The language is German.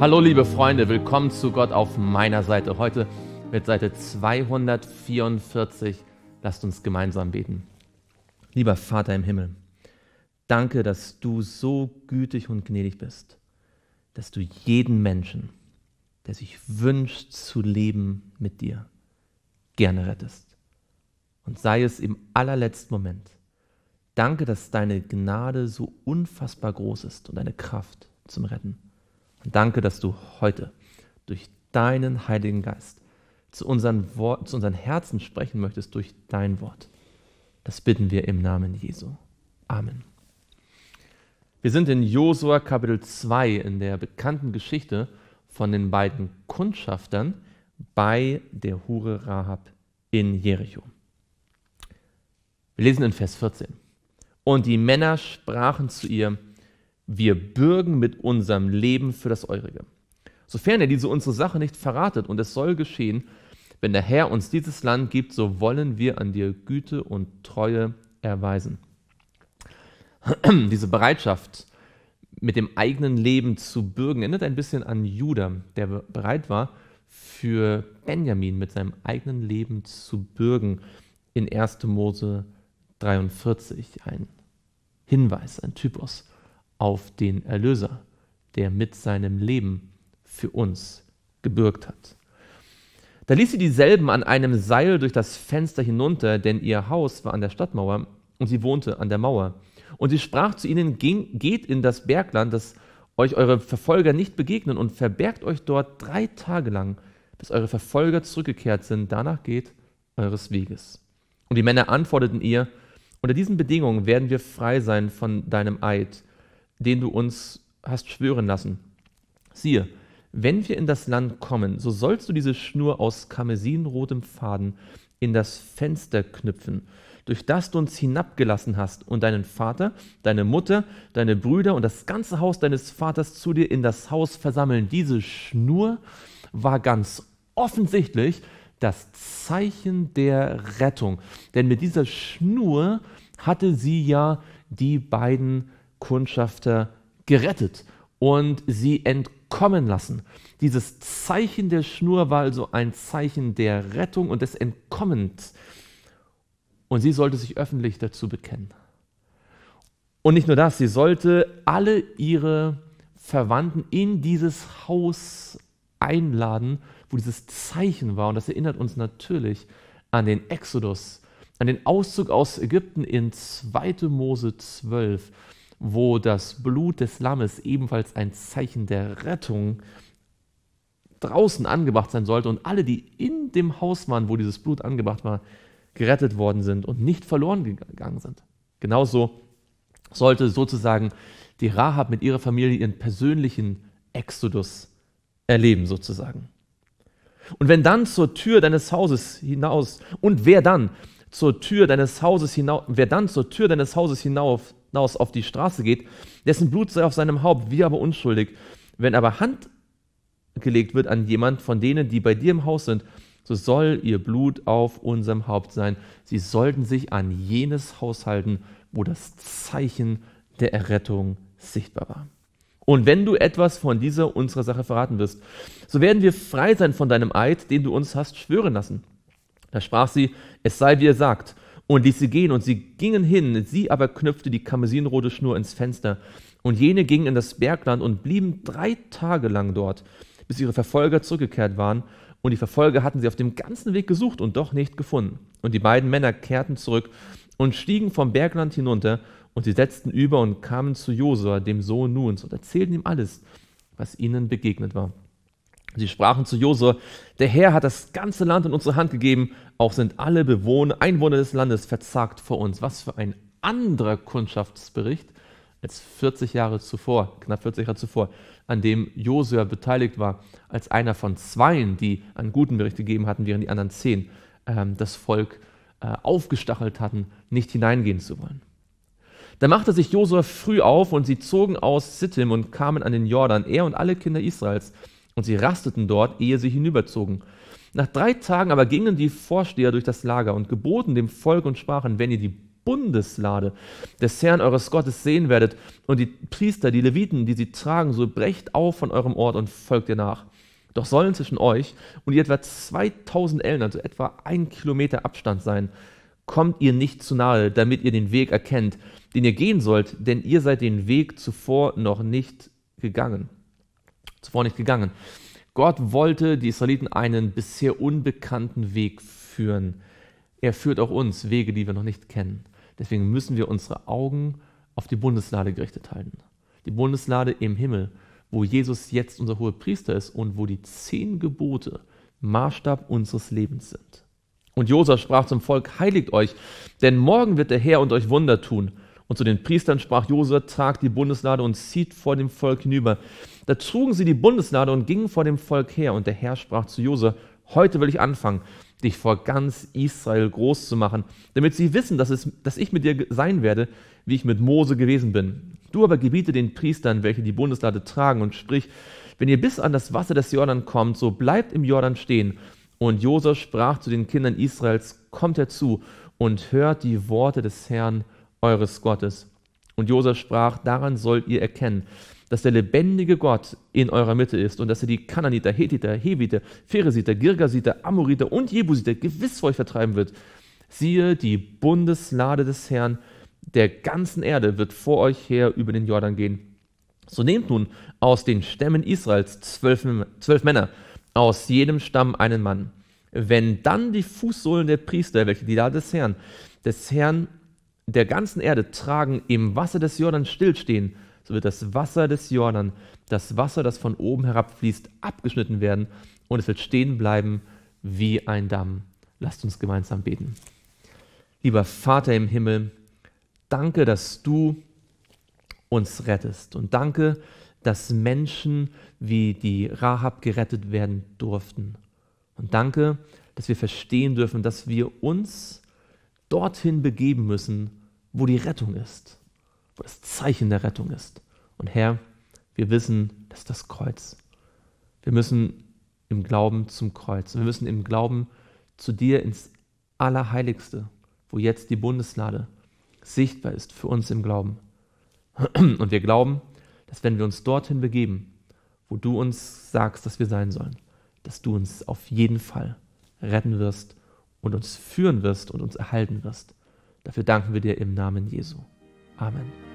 Hallo liebe Freunde, willkommen zu Gott auf meiner Seite. Heute mit Seite 244. Lasst uns gemeinsam beten. Lieber Vater im Himmel, danke, dass du so gütig und gnädig bist, dass du jeden Menschen, der sich wünscht zu leben mit dir, gerne rettest. Und sei es im allerletzten Moment. Danke, dass deine Gnade so unfassbar groß ist und deine Kraft zum Retten. Danke, dass du heute durch deinen Heiligen Geist zu unseren, Wort, zu unseren Herzen sprechen möchtest durch dein Wort. Das bitten wir im Namen Jesu. Amen. Wir sind in Josua Kapitel 2 in der bekannten Geschichte von den beiden Kundschaftern bei der Hure Rahab in Jericho. Wir lesen in Vers 14. Und die Männer sprachen zu ihr, wir bürgen mit unserem Leben für das Eurige. Sofern er diese unsere Sache nicht verratet, und es soll geschehen, wenn der Herr uns dieses Land gibt, so wollen wir an dir Güte und Treue erweisen. Diese Bereitschaft, mit dem eigenen Leben zu bürgen, erinnert ein bisschen an Judah, der bereit war, für Benjamin mit seinem eigenen Leben zu bürgen in 1. Mose 43. Ein Hinweis, ein Typus auf den Erlöser, der mit seinem Leben für uns gebürgt hat. Da ließ sie dieselben an einem Seil durch das Fenster hinunter, denn ihr Haus war an der Stadtmauer und sie wohnte an der Mauer. Und sie sprach zu ihnen, geht in das Bergland, dass euch eure Verfolger nicht begegnen und verbergt euch dort drei Tage lang, bis eure Verfolger zurückgekehrt sind, danach geht eures Weges. Und die Männer antworteten ihr, unter diesen Bedingungen werden wir frei sein von deinem Eid, den du uns hast schwören lassen. Siehe, wenn wir in das Land kommen, so sollst du diese Schnur aus karmesinrotem Faden in das Fenster knüpfen, durch das du uns hinabgelassen hast und deinen Vater, deine Mutter, deine Brüder und das ganze Haus deines Vaters zu dir in das Haus versammeln. Diese Schnur war ganz offensichtlich das Zeichen der Rettung, denn mit dieser Schnur hatte sie ja die beiden Kundschafter gerettet und sie entkommen lassen. Dieses Zeichen der Schnur war also ein Zeichen der Rettung und des Entkommens. Und sie sollte sich öffentlich dazu bekennen. Und nicht nur das, sie sollte alle ihre Verwandten in dieses Haus einladen, wo dieses Zeichen war. Und das erinnert uns natürlich an den Exodus, an den Auszug aus Ägypten in 2. Mose 12 wo das Blut des Lammes ebenfalls ein Zeichen der Rettung draußen angebracht sein sollte und alle, die in dem Haus waren, wo dieses Blut angebracht war, gerettet worden sind und nicht verloren gegangen sind. Genauso sollte sozusagen die Rahab mit ihrer Familie ihren persönlichen Exodus erleben, sozusagen. Und wenn dann zur Tür deines Hauses hinaus, und wer dann zur Tür deines Hauses hinaus, wer dann zur Tür deines Hauses hinauf hinaus auf die Straße geht, dessen Blut sei auf seinem Haupt, wir aber unschuldig. Wenn aber Hand gelegt wird an jemand von denen, die bei dir im Haus sind, so soll ihr Blut auf unserem Haupt sein. Sie sollten sich an jenes Haus halten, wo das Zeichen der Errettung sichtbar war. Und wenn du etwas von dieser unserer Sache verraten wirst, so werden wir frei sein von deinem Eid, den du uns hast schwören lassen. Da sprach sie, es sei wie ihr sagt, und ließ sie gehen. Und sie gingen hin, sie aber knüpfte die karmesinrote Schnur ins Fenster. Und jene gingen in das Bergland und blieben drei Tage lang dort, bis ihre Verfolger zurückgekehrt waren. Und die Verfolger hatten sie auf dem ganzen Weg gesucht und doch nicht gefunden. Und die beiden Männer kehrten zurück und stiegen vom Bergland hinunter. Und sie setzten über und kamen zu Josua, dem Sohn Nuns, und erzählten ihm alles, was ihnen begegnet war. Sie sprachen zu Josua, der Herr hat das ganze Land in unsere Hand gegeben, auch sind alle Bewohner, Einwohner des Landes verzagt vor uns. Was für ein anderer Kundschaftsbericht als 40 Jahre zuvor, knapp 40 Jahre zuvor, an dem Josua beteiligt war, als einer von zweien, die einen guten Bericht gegeben hatten, während die anderen zehn ähm, das Volk äh, aufgestachelt hatten, nicht hineingehen zu wollen. Da machte sich Josua früh auf und sie zogen aus Sittim und kamen an den Jordan, er und alle Kinder Israels und sie rasteten dort, ehe sie hinüberzogen. Nach drei Tagen aber gingen die Vorsteher durch das Lager und geboten dem Volk und sprachen, wenn ihr die Bundeslade des Herrn eures Gottes sehen werdet und die Priester, die Leviten, die sie tragen, so brecht auf von eurem Ort und folgt ihr nach. Doch sollen zwischen euch und ihr etwa 2000 Ellen, also etwa ein Kilometer Abstand sein. Kommt ihr nicht zu nahe, damit ihr den Weg erkennt, den ihr gehen sollt, denn ihr seid den Weg zuvor noch nicht gegangen zuvor nicht gegangen. Gott wollte die Israeliten einen bisher unbekannten Weg führen. Er führt auch uns Wege, die wir noch nicht kennen. Deswegen müssen wir unsere Augen auf die Bundeslade gerichtet halten. Die Bundeslade im Himmel, wo Jesus jetzt unser hoher Priester ist und wo die zehn Gebote Maßstab unseres Lebens sind. Und Josef sprach zum Volk: Heiligt euch, denn morgen wird der Herr und euch Wunder tun. Und zu den Priestern sprach Josua, tragt die Bundeslade und zieht vor dem Volk hinüber. Da trugen sie die Bundeslade und gingen vor dem Volk her. Und der Herr sprach zu Josua, heute will ich anfangen, dich vor ganz Israel groß zu machen, damit sie wissen, dass, es, dass ich mit dir sein werde, wie ich mit Mose gewesen bin. Du aber gebiete den Priestern, welche die Bundeslade tragen, und sprich, wenn ihr bis an das Wasser des Jordan kommt, so bleibt im Jordan stehen. Und Josef sprach zu den Kindern Israels, kommt herzu und hört die Worte des Herrn, eures Gottes. Und Josef sprach, daran sollt ihr erkennen, dass der lebendige Gott in eurer Mitte ist und dass er die Kananiter, Hethiter, Heviter, Pheresiter, Girgasiter, Amoriter und Jebusiter gewiss vor euch vertreiben wird. Siehe, die Bundeslade des Herrn der ganzen Erde wird vor euch her über den Jordan gehen. So nehmt nun aus den Stämmen Israels zwölf, zwölf Männer, aus jedem Stamm einen Mann. Wenn dann die Fußsohlen der Priester, welche die Lade des Herrn, des Herrn der ganzen Erde tragen im Wasser des Jordans stillstehen, so wird das Wasser des Jordan, das Wasser, das von oben herabfließt, abgeschnitten werden und es wird stehen bleiben wie ein Damm. Lasst uns gemeinsam beten. Lieber Vater im Himmel, danke, dass du uns rettest und danke, dass Menschen wie die Rahab gerettet werden durften. Und danke, dass wir verstehen dürfen, dass wir uns dorthin begeben müssen, wo die Rettung ist, wo das Zeichen der Rettung ist. Und Herr, wir wissen, das ist das Kreuz. Wir müssen im Glauben zum Kreuz. Wir müssen im Glauben zu dir ins Allerheiligste, wo jetzt die Bundeslade sichtbar ist für uns im Glauben. Und wir glauben, dass wenn wir uns dorthin begeben, wo du uns sagst, dass wir sein sollen, dass du uns auf jeden Fall retten wirst und uns führen wirst und uns erhalten wirst. Dafür danken wir dir im Namen Jesu. Amen.